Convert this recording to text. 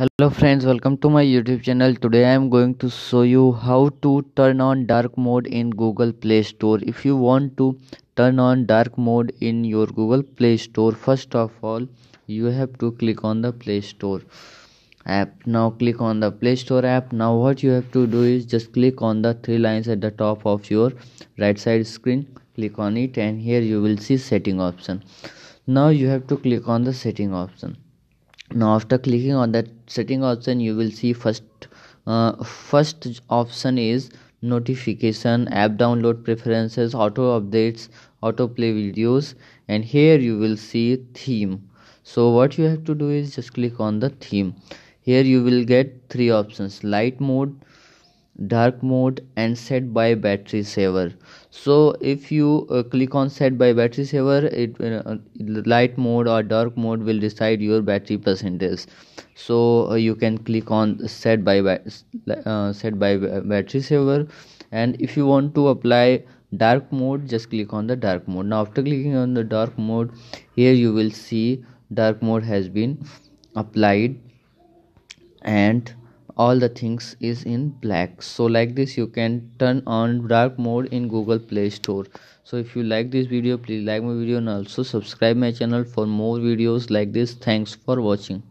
hello friends welcome to my youtube channel today i am going to show you how to turn on dark mode in google play store if you want to turn on dark mode in your google play store first of all you have to click on the play store app now click on the play store app now what you have to do is just click on the three lines at the top of your right side screen click on it and here you will see setting option now you have to click on the setting option now after clicking on that setting option you will see first uh, first option is notification app download preferences auto updates autoplay videos and here you will see theme so what you have to do is just click on the theme here you will get three options light mode dark mode and set by battery saver so if you uh, click on set by battery saver it uh, uh light mode or dark mode will decide your battery percentage so uh, you can click on set by uh, set by battery saver and if you want to apply dark mode just click on the dark mode now after clicking on the dark mode here you will see dark mode has been applied and all the things is in black so like this you can turn on dark mode in google play store so if you like this video please like my video and also subscribe my channel for more videos like this thanks for watching